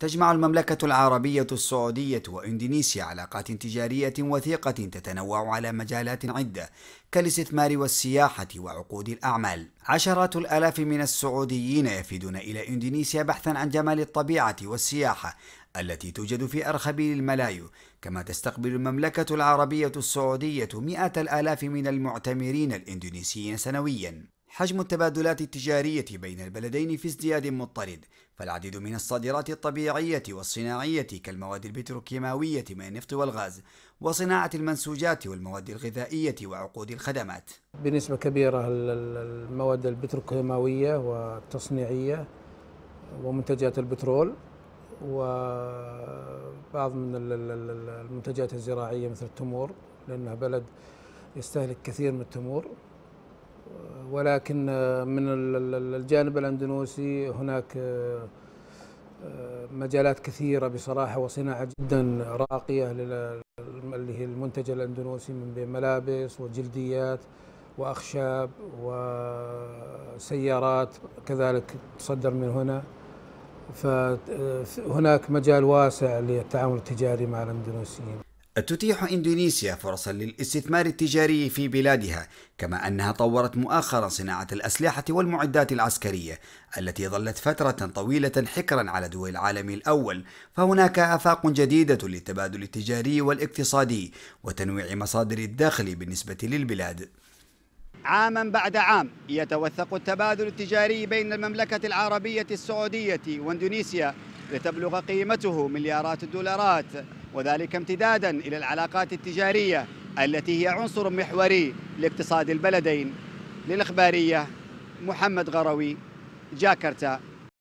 تجمع المملكة العربية السعودية وإندونيسيا علاقات تجارية وثيقة تتنوع على مجالات عدة كالاستثمار والسياحة وعقود الأعمال. عشرات الآلاف من السعوديين يفدون إلى إندونيسيا بحثا عن جمال الطبيعة والسياحة التي توجد في أرخبيل الملايو كما تستقبل المملكة العربية السعودية مئات الآلاف من المعتمرين الإندونيسيين سنويا حجم التبادلات التجارية بين البلدين في ازدياد مضطرد، فالعديد من الصادرات الطبيعية والصناعية كالمواد البتروكيماوية من النفط والغاز، وصناعة المنسوجات والمواد الغذائية وعقود الخدمات. بنسبة كبيرة المواد البتروكيماوية والتصنيعية ومنتجات البترول وبعض من المنتجات الزراعية مثل التمور لأنها بلد يستهلك كثير من التمور ولكن من الجانب الاندونيسي هناك آه، آه، مجالات كثيرة بصراحة وصناعة جدا راقية اللي هي المنتج الاندونيسي من بين ملابس وجلديات وأخشاب وسيارات كذلك تصدر من هنا فهناك آه، مجال واسع للتعامل التجاري مع الأندونيسيين تتيح إندونيسيا فرصا للاستثمار التجاري في بلادها كما أنها طورت مؤخرا صناعة الأسلحة والمعدات العسكرية التي ظلت فترة طويلة حكرا على دول العالم الأول فهناك آفاق جديدة للتبادل التجاري والاقتصادي وتنويع مصادر الدخل بالنسبة للبلاد عاما بعد عام يتوثق التبادل التجاري بين المملكة العربية السعودية واندونيسيا لتبلغ قيمته مليارات الدولارات وذلك امتدادا إلى العلاقات التجارية التي هي عنصر محوري لاقتصاد البلدين للإخبارية محمد غروي جاكرتا